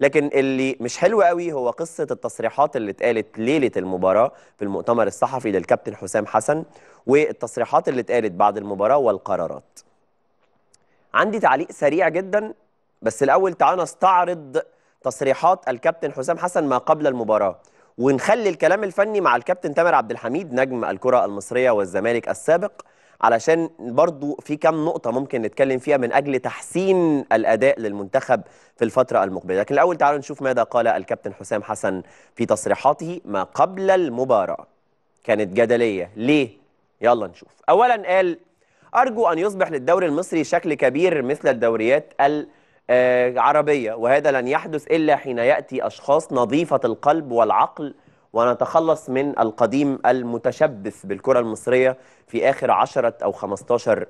لكن اللي مش حلو قوي هو قصه التصريحات اللي اتقالت ليله المباراه في المؤتمر الصحفي للكابتن حسام حسن والتصريحات اللي اتقالت بعد المباراه والقرارات عندي تعليق سريع جدا بس الاول تعالى نستعرض تصريحات الكابتن حسام حسن ما قبل المباراه ونخلي الكلام الفني مع الكابتن تامر عبد الحميد نجم الكره المصريه والزمالك السابق علشان برضو في كم نقطة ممكن نتكلم فيها من أجل تحسين الأداء للمنتخب في الفترة المقبلة لكن الأول تعالوا نشوف ماذا قال الكابتن حسام حسن في تصريحاته ما قبل المباراة كانت جدلية ليه؟ يلا نشوف أولا قال أرجو أن يصبح للدوري المصري شكل كبير مثل الدوريات العربية وهذا لن يحدث إلا حين يأتي أشخاص نظيفة القلب والعقل ونتخلص من القديم المتشبث بالكرة المصرية في آخر عشرة أو 15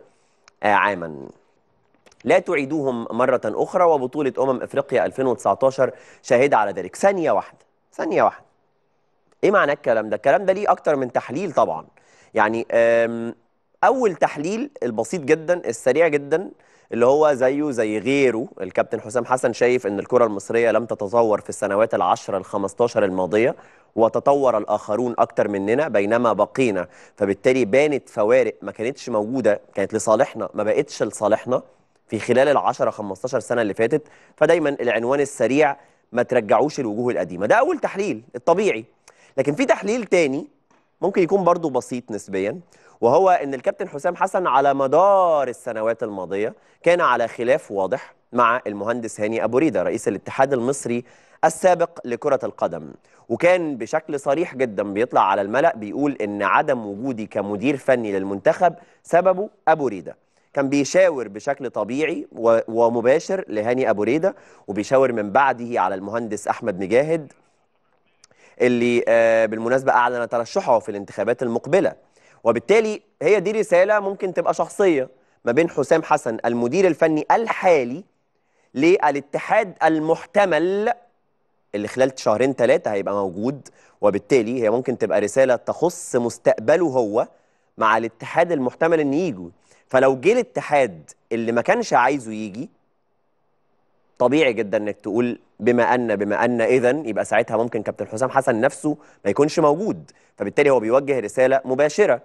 آه، عاما لا تعيدوهم مرة أخرى وبطولة أمم إفريقيا 2019 شاهدة على ذلك ثانية واحدة ثانية واحدة إيه معنى الكلام ده؟ الكلام ده ليه أكتر من تحليل طبعا يعني أول تحليل البسيط جدا السريع جدا اللي هو زيه زي غيره الكابتن حسام حسن شايف ان الكره المصريه لم تتطور في السنوات العشر ال ال15 الماضيه وتطور الاخرون اكتر مننا بينما بقينا فبالتالي بانت فوارق ما كانتش موجوده كانت لصالحنا ما بقتش لصالحنا في خلال ال10 15 سنه اللي فاتت فدايما العنوان السريع ما ترجعوش الوجوه القديمه ده اول تحليل الطبيعي لكن في تحليل تاني ممكن يكون برضو بسيط نسبيا وهو ان الكابتن حسام حسن على مدار السنوات الماضيه كان على خلاف واضح مع المهندس هاني ابو ريده رئيس الاتحاد المصري السابق لكره القدم وكان بشكل صريح جدا بيطلع على الملأ بيقول ان عدم وجودي كمدير فني للمنتخب سببه ابو ريده كان بيشاور بشكل طبيعي ومباشر لهاني ابو ريده وبيشاور من بعده على المهندس احمد مجاهد اللي آه، بالمناسبة أعلن ترشحه في الانتخابات المقبلة وبالتالي هي دي رسالة ممكن تبقى شخصية ما بين حسام حسن المدير الفني الحالي للاتحاد المحتمل اللي خلال شهرين ثلاثة هيبقى موجود وبالتالي هي ممكن تبقى رسالة تخص مستقبله هو مع الاتحاد المحتمل ان يجي فلو جه الاتحاد اللي ما كانش عايزه يجي طبيعي جدا انك تقول بما ان بما ان اذا يبقى ساعتها ممكن كابتن حسام حسن نفسه ما يكونش موجود فبالتالي هو بيوجه رساله مباشره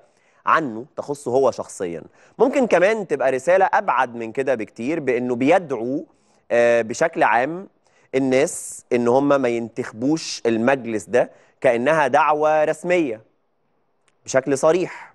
عنه تخصه هو شخصيا ممكن كمان تبقى رساله ابعد من كده بكتير بانه بيدعو آه، بشكل عام الناس ان هم ما ينتخبوش المجلس ده كانها دعوه رسميه بشكل صريح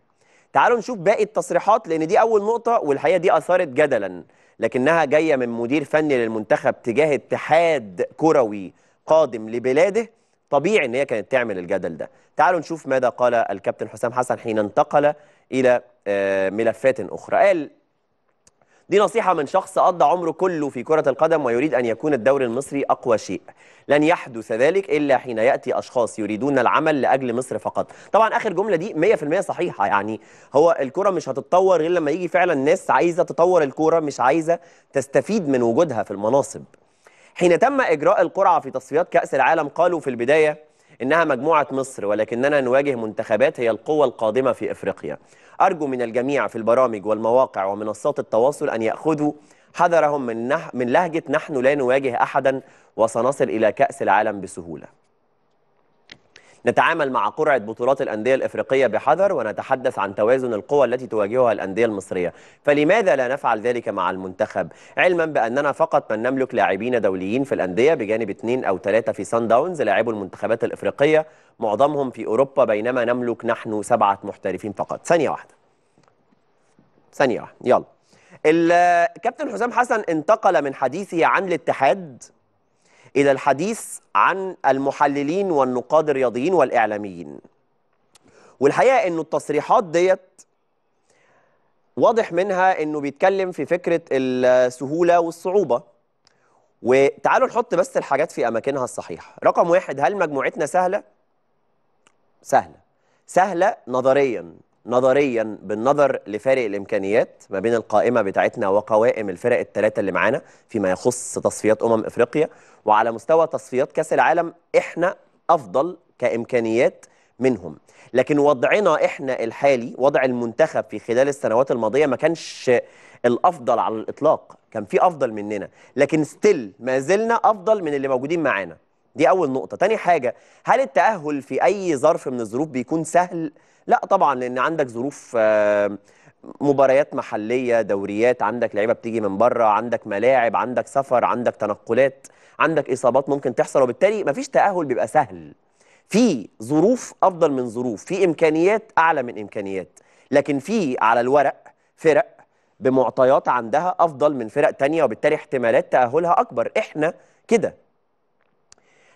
تعالوا نشوف باقي التصريحات لان دي اول نقطه والحقيقه دي اثارت جدلا لكنها جايه من مدير فني للمنتخب تجاه اتحاد كروي قادم لبلاده طبيعي ان هي كانت تعمل الجدل ده تعالوا نشوف ماذا قال الكابتن حسام حسن حين انتقل الى آه، ملفات اخرى قال دي نصيحة من شخص قضى عمره كله في كرة القدم ويريد أن يكون الدوري المصري أقوى شيء لن يحدث ذلك إلا حين يأتي أشخاص يريدون العمل لأجل مصر فقط طبعا آخر جملة دي 100% صحيحة يعني هو الكرة مش هتتطور غير لما يجي فعلا ناس عايزة تطور الكرة مش عايزة تستفيد من وجودها في المناصب حين تم إجراء القرعة في تصفيات كأس العالم قالوا في البداية إنها مجموعة مصر ولكننا نواجه منتخبات هي القوة القادمة في إفريقيا أرجو من الجميع في البرامج والمواقع ومنصات التواصل أن يأخذوا حذرهم من, نح من لهجة نحن لا نواجه أحدا وسنصل إلى كأس العالم بسهولة نتعامل مع قرعة بطولات الأندية الإفريقية بحذر ونتحدث عن توازن القوى التي تواجهها الأندية المصرية فلماذا لا نفعل ذلك مع المنتخب علما بأننا فقط من نملك لاعبين دوليين في الأندية بجانب اثنين أو ثلاثة في سان داونز لاعبو المنتخبات الإفريقية معظمهم في أوروبا بينما نملك نحن سبعة محترفين فقط ثانية واحدة ثانية واحدة يلا الكابتن حسام حسن انتقل من حديثه عن الاتحاد إلى الحديث عن المحللين والنقاد الرياضيين والإعلاميين والحقيقة أنه التصريحات ديت واضح منها أنه بيتكلم في فكرة السهولة والصعوبة وتعالوا نحط بس الحاجات في أماكنها الصحيحة رقم واحد هل مجموعتنا سهلة؟ سهلة سهلة نظرياً نظريا بالنظر لفارق الامكانيات ما بين القائمه بتاعتنا وقوائم الفرق الثلاثه اللي معانا فيما يخص تصفيات امم افريقيا وعلى مستوى تصفيات كاس العالم احنا افضل كامكانيات منهم لكن وضعنا احنا الحالي وضع المنتخب في خلال السنوات الماضيه ما كانش الافضل على الاطلاق كان في افضل مننا لكن ستيل ما زلنا افضل من اللي موجودين معانا دي اول نقطه تاني حاجه هل التاهل في اي ظرف من الظروف بيكون سهل لا طبعا لان عندك ظروف آه، مباريات محليه دوريات عندك لعيبه بتيجي من بره عندك ملاعب عندك سفر عندك تنقلات عندك اصابات ممكن تحصل وبالتالي مفيش تاهل بيبقى سهل في ظروف افضل من ظروف في امكانيات اعلى من امكانيات لكن في على الورق فرق بمعطيات عندها افضل من فرق تانية وبالتالي احتمالات تاهلها اكبر احنا كده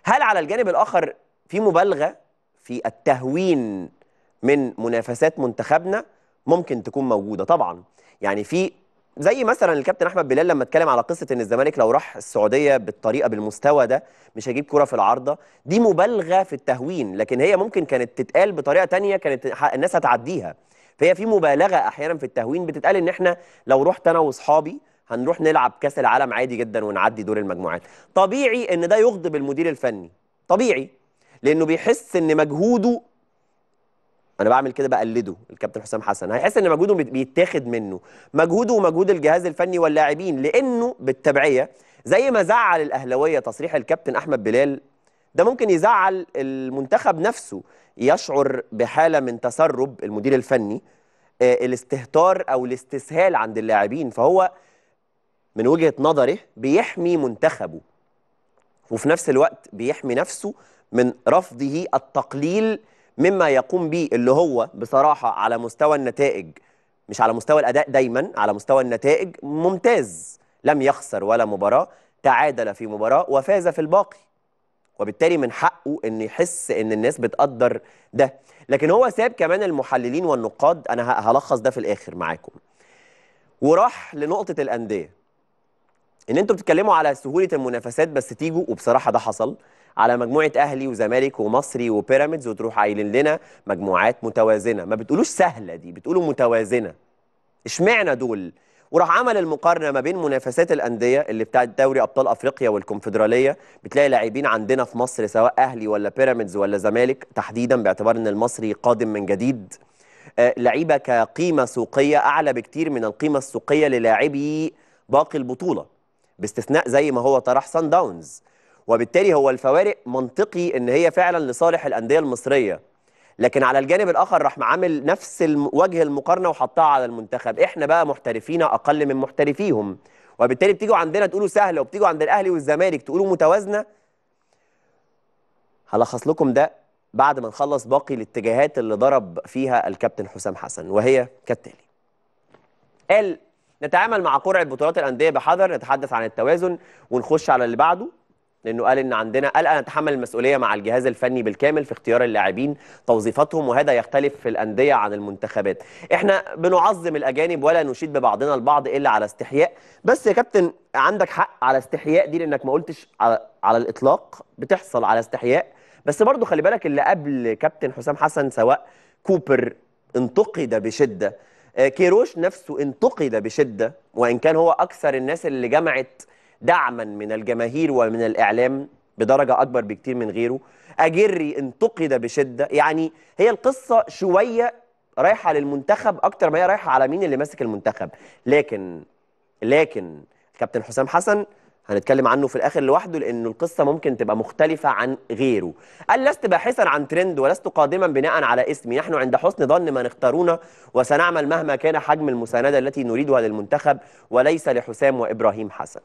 هل على الجانب الاخر في مبالغه في التهوين من منافسات منتخبنا ممكن تكون موجوده طبعا يعني في زي مثلا الكابتن احمد بلال لما اتكلم على قصه ان الزمالك لو راح السعوديه بالطريقه بالمستوى ده مش هيجيب كره في العارضه دي مبالغه في التهوين لكن هي ممكن كانت تتقال بطريقه تانية كانت الناس هتعديها فهي في مبالغه احيانا في التهوين بتتقال ان احنا لو رحت انا واصحابي هنروح نلعب كاس العالم عادي جدا ونعدي دور المجموعات طبيعي ان ده يغضب المدير الفني طبيعي لانه بيحس ان مجهوده انا بعمل كده بقلده الكابتن حسام حسن هيحس ان مجهوده بيتاخد منه مجهوده ومجهود الجهاز الفني واللاعبين لانه بالتبعيه زي ما زعل الاهلاويه تصريح الكابتن احمد بلال ده ممكن يزعل المنتخب نفسه يشعر بحاله من تسرب المدير الفني آه، الاستهتار او الاستسهال عند اللاعبين فهو من وجهه نظره بيحمي منتخبه وفي نفس الوقت بيحمي نفسه من رفضه التقليل مما يقوم به اللي هو بصراحه على مستوى النتائج مش على مستوى الاداء دايما على مستوى النتائج ممتاز لم يخسر ولا مباراه تعادل في مباراه وفاز في الباقي وبالتالي من حقه ان يحس ان الناس بتقدر ده لكن هو ساب كمان المحللين والنقاد انا هلخص ده في الاخر معاكم وراح لنقطه الانديه ان انتوا بتتكلموا على سهوله المنافسات بس تيجوا وبصراحه ده حصل على مجموعه اهلي وزمالك ومصري وبيراميدز وتروح قايلين لنا مجموعات متوازنه ما بتقولوش سهله دي بتقولوا متوازنه اشمعنا دول وراح عمل المقارنه ما بين منافسات الانديه اللي بتاعت دوري ابطال افريقيا والكونفدراليه بتلاقي لاعبين عندنا في مصر سواء اهلي ولا بيراميدز ولا زمالك تحديدا باعتبار ان المصري قادم من جديد آه، لعيبه كقيمه سوقيه اعلى بكتير من القيمه السوقيه للاعبي باقي البطوله باستثناء زي ما هو طرح سان داونز وبالتالي هو الفوارق منطقي ان هي فعلا لصالح الانديه المصريه لكن على الجانب الاخر راح عامل نفس وجه المقارنه وحطها على المنتخب احنا بقى محترفين اقل من محترفيهم وبالتالي بتيجوا عندنا تقولوا سهله وبتيجوا عند الاهلي والزمالك تقولوا متوازنه هلخص لكم ده بعد ما نخلص باقي الاتجاهات اللي ضرب فيها الكابتن حسام حسن وهي كالتالي قال نتعامل مع قرعه بطولات الانديه بحذر نتحدث عن التوازن ونخش على اللي بعده لانه قال ان عندنا قال انا اتحمل المسؤوليه مع الجهاز الفني بالكامل في اختيار اللاعبين توظيفاتهم وهذا يختلف في الانديه عن المنتخبات احنا بنعظم الاجانب ولا نشيد ببعضنا البعض الا على استحياء بس يا كابتن عندك حق على استحياء دي لانك ما قلتش على, على الاطلاق بتحصل على استحياء بس برضه خلي بالك اللي قبل كابتن حسام حسن سواء كوبر انتقد بشده آه، كيروش نفسه انتقد بشده وان كان هو اكثر الناس اللي جمعت دعما من الجماهير ومن الإعلام بدرجة أكبر بكتير من غيره أجري انتقد بشدة يعني هي القصة شوية رايحة للمنتخب أكتر ما هي رايحة على مين اللي ماسك المنتخب لكن لكن كابتن حسام حسن هنتكلم عنه في الاخر لوحده لانه القصه ممكن تبقى مختلفه عن غيره. قال لست باحثا عن ترند ولست قادما بناء على اسمي، نحن عند حسن ظن من اختارونا وسنعمل مهما كان حجم المسانده التي نريدها للمنتخب وليس لحسام وابراهيم حسن.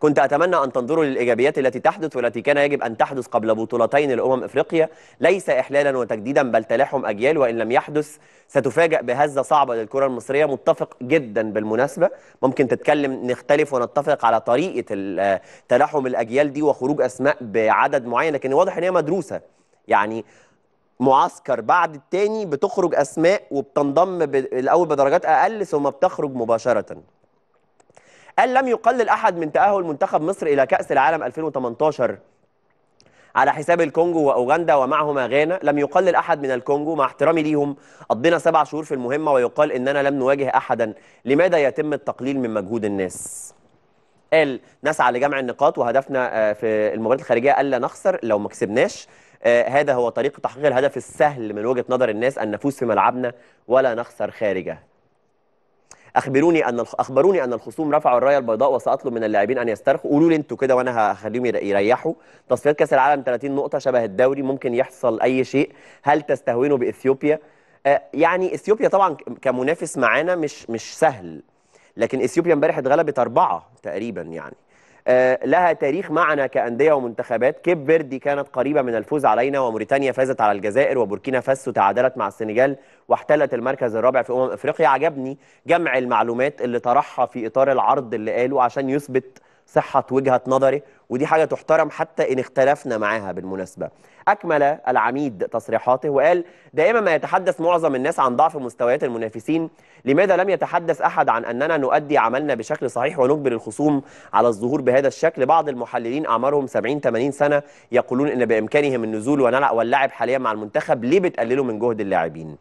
كنت أتمنى أن تنظروا للإيجابيات التي تحدث والتي كان يجب أن تحدث قبل بطولتين لأمم إفريقيا ليس إحلالا وتجديدا بل تلاحم أجيال وإن لم يحدث ستفاجأ بهزة صعبة للكرة المصرية متفق جدا بالمناسبة ممكن تتكلم نختلف ونتفق على طريقة تلاحم الأجيال دي وخروج أسماء بعدد معين لكن واضح إن هي مدروسة يعني معسكر بعد التاني بتخرج اسماء وبتنضم الاول بدرجات اقل ثم بتخرج مباشره قال لم يقلل أحد من تأهل منتخب مصر إلى كأس العالم 2018 على حساب الكونجو واوغندا ومعهما غانا لم يقلل احد من الكونجو مع احترامي ليهم قضينا سبع شهور في المهمه ويقال اننا لم نواجه احدا لماذا يتم التقليل من مجهود الناس قال نسعى لجمع النقاط وهدفنا آه، في المباريات الخارجيه الا نخسر لو ما كسبناش آه، هذا هو طريق تحقيق الهدف السهل من وجهه نظر الناس ان نفوز في ملعبنا ولا نخسر خارجه اخبروني ان اخبروني ان الخصوم رفعوا الرايه البيضاء وساطلب من اللاعبين ان يسترخوا قولوا لي انتوا كده وانا هخليهم يريحوا تصفيات كاس العالم 30 نقطه شبه الدوري ممكن يحصل اي شيء هل تستهونوا باثيوبيا آه يعني اثيوبيا طبعا كمنافس معانا مش مش سهل لكن اثيوبيا امبارح اتغلبت اربعه تقريبا يعني آه، لها تاريخ معنا كأندية ومنتخبات كيب فيردي كانت قريبة من الفوز علينا وموريتانيا فازت على الجزائر وبوركينا فاسو تعادلت مع السنغال واحتلت المركز الرابع في أمم أفريقيا عجبني جمع المعلومات اللي طرحها في إطار العرض اللي قاله عشان يثبت صحة وجهة نظري ودي حاجة تحترم حتى إن اختلفنا معاها بالمناسبة أكمل العميد تصريحاته وقال دائما ما يتحدث معظم الناس عن ضعف مستويات المنافسين لماذا لم يتحدث أحد عن أننا نؤدي عملنا بشكل صحيح ونجبر الخصوم على الظهور بهذا الشكل بعض المحللين أعمارهم 70-80 سنة يقولون أن بإمكانهم النزول واللعب حاليا مع المنتخب ليه بتقللوا من جهد اللاعبين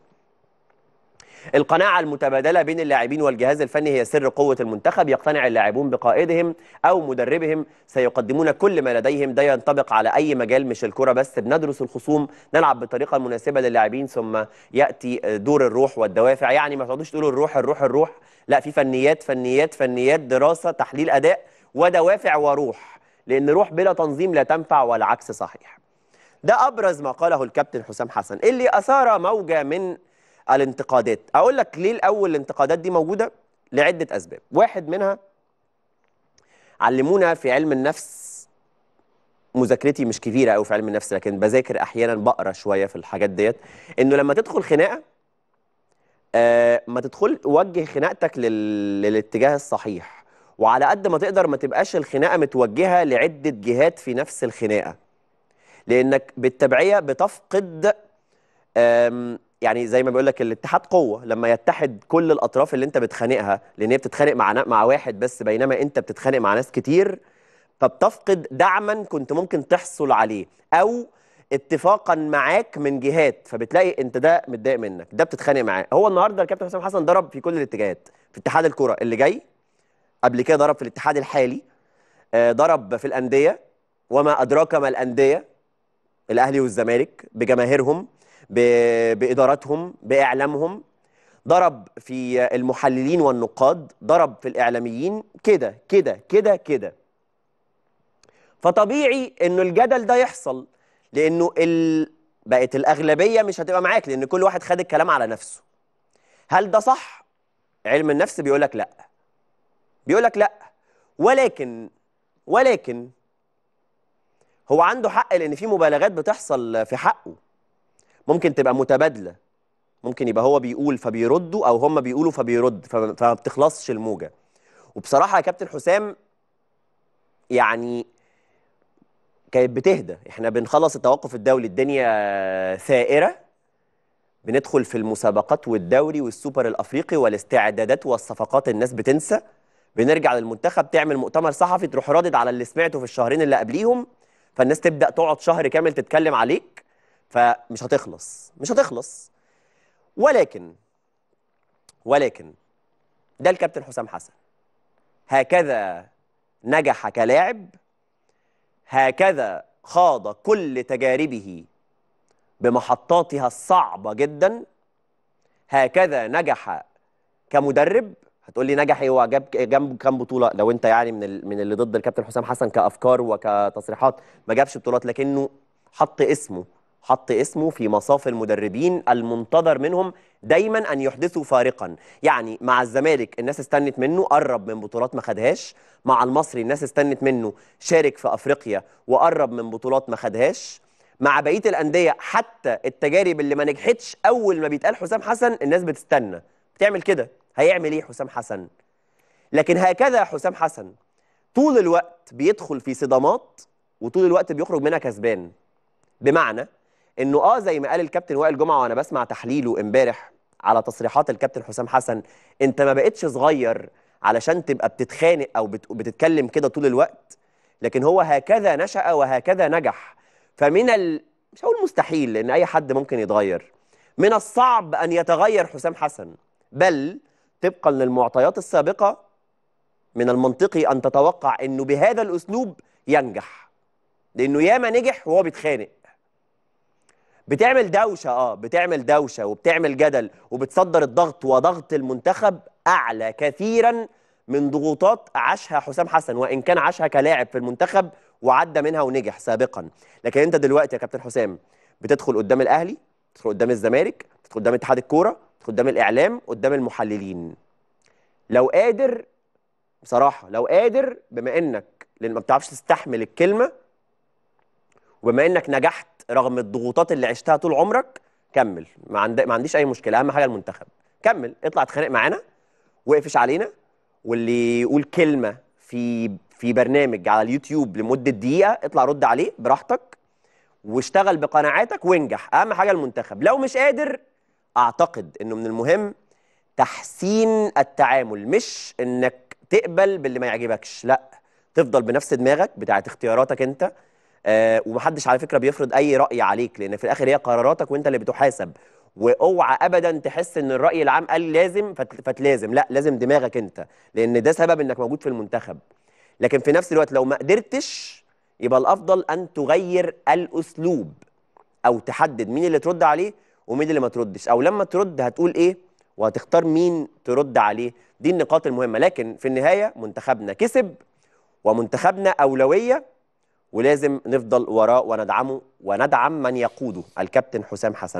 القناعة المتبادلة بين اللاعبين والجهاز الفني هي سر قوة المنتخب يقتنع اللاعبون بقائدهم أو مدربهم سيقدمون كل ما لديهم ده ينطبق على أي مجال مش الكرة بس بندرس الخصوم نلعب بالطريقة المناسبة للاعبين ثم يأتي دور الروح والدوافع يعني ما تقعدوش تقولوا الروح الروح الروح لا في فنيات فنيات فنيات دراسة تحليل أداء ودوافع وروح لأن روح بلا تنظيم لا تنفع والعكس صحيح ده أبرز ما قاله الكابتن حسام حسن اللي أثار موجة من الانتقادات اقول لك ليه الاول الانتقادات دي موجوده لعده اسباب واحد منها علمونا في علم النفس مذاكرتي مش كبيره قوي في علم النفس لكن بذاكر احيانا بقرا شويه في الحاجات ديت انه لما تدخل خناقه آه ما تدخل وجه خناقتك لل... للاتجاه الصحيح وعلى قد ما تقدر ما تبقاش الخناقه متوجهه لعده جهات في نفس الخناقه لانك بالتبعيه بتفقد يعني زي ما بيقول لك الاتحاد قوه لما يتحد كل الاطراف اللي انت بتخانقها لان هي بتتخانق مع مع واحد بس بينما انت بتتخانق مع ناس كتير فبتفقد دعما كنت ممكن تحصل عليه او اتفاقا معاك من جهات فبتلاقي انت ده متضايق منك ده بتتخانق معاه هو النهارده الكابتن حسام حسن ضرب في كل الاتجاهات في اتحاد الكره اللي جاي قبل كده ضرب في الاتحاد الحالي آه، ضرب في الانديه وما ادراك ما الانديه الاهلي والزمالك بجماهيرهم بإداراتهم بإعلامهم ضرب في المحللين والنقاد ضرب في الإعلاميين كده كده كده كده فطبيعي إنه الجدل ده يحصل لأنه ال... بقت الأغلبية مش هتبقى معاك لأن كل واحد خد الكلام على نفسه هل ده صح؟ علم النفس بيقولك لأ بيقولك لأ ولكن ولكن هو عنده حق لأن في مبالغات بتحصل في حقه ممكن تبقى متبادله ممكن يبقى هو بيقول فبيردوا او هم بيقولوا فبيرد فما بتخلصش الموجه وبصراحه يا كابتن حسام يعني كانت بتهدى احنا بنخلص التوقف الدولي الدنيا ثائره بندخل في المسابقات والدوري والسوبر الافريقي والاستعدادات والصفقات الناس بتنسى بنرجع للمنتخب تعمل مؤتمر صحفي تروح رادد على اللي سمعته في الشهرين اللي قبليهم فالناس تبدا تقعد شهر كامل تتكلم عليك فمش هتخلص مش هتخلص ولكن ولكن ده الكابتن حسام حسن هكذا نجح كلاعب هكذا خاض كل تجاربه بمحطاتها الصعبة جدا هكذا نجح كمدرب هتقول لي نجح ايه وجاب جنب كام بطوله لو انت يعني من من اللي ضد الكابتن حسام حسن كافكار وكتصريحات ما جابش بطولات لكنه حط اسمه حط اسمه في مصاف المدربين المنتظر منهم دايما ان يحدثوا فارقا يعني مع الزمالك الناس استنت منه قرب من بطولات ما خدهاش مع المصري الناس استنت منه شارك في افريقيا وقرب من بطولات ما خدهاش مع بقيه الانديه حتى التجارب اللي ما نجحتش اول ما بيتقال حسام حسن الناس بتستنى بتعمل كده هيعمل ايه حسام حسن لكن هكذا حسام حسن طول الوقت بيدخل في صدامات وطول الوقت بيخرج منها كسبان بمعنى انه اه زي ما قال الكابتن وائل جمعه وانا بسمع تحليله امبارح على تصريحات الكابتن حسام حسن انت ما بقتش صغير علشان تبقى بتتخانق او بتتكلم كده طول الوقت لكن هو هكذا نشأ وهكذا نجح فمن ال... مش هقول مستحيل لان اي حد ممكن يتغير من الصعب ان يتغير حسام حسن بل طبقا للمعطيات السابقه من المنطقي ان تتوقع انه بهذا الاسلوب ينجح لانه ياما نجح وهو بيتخانق بتعمل دوشه اه بتعمل دوشه وبتعمل جدل وبتصدر الضغط وضغط المنتخب اعلى كثيرا من ضغوطات عاشها حسام حسن وان كان عاشها كلاعب في المنتخب وعدى منها ونجح سابقا لكن انت دلوقتي يا كابتن حسام بتدخل قدام الاهلي بتدخل قدام الزمالك بتدخل قدام اتحاد الكوره بتدخل قدام الاعلام قدام المحللين لو قادر بصراحه لو قادر بما انك لان ما بتعرفش تستحمل الكلمه وبما انك نجحت رغم الضغوطات اللي عشتها طول عمرك كمل ما, عند... ما عنديش اي مشكله اهم حاجه المنتخب كمل اطلع اتخانق معانا واقفش علينا واللي يقول كلمه في في برنامج على اليوتيوب لمده دقيقه اطلع رد عليه براحتك واشتغل بقناعاتك وانجح اهم حاجه المنتخب لو مش قادر اعتقد انه من المهم تحسين التعامل مش انك تقبل باللي ما يعجبكش لا تفضل بنفس دماغك بتاعت اختياراتك انت آه، ومحدش على فكره بيفرض اي راي عليك لان في الاخر هي قراراتك وانت اللي بتحاسب واوعى ابدا تحس ان الراي العام قال لازم فتلازم لا لازم دماغك انت لان ده سبب انك موجود في المنتخب لكن في نفس الوقت لو ما قدرتش يبقى الافضل ان تغير الاسلوب او تحدد مين اللي ترد عليه ومين اللي ما تردش او لما ترد هتقول ايه وهتختار مين ترد عليه دي النقاط المهمه لكن في النهايه منتخبنا كسب ومنتخبنا اولويه ولازم نفضل وراه وندعمه وندعم من يقوده الكابتن حسام حسن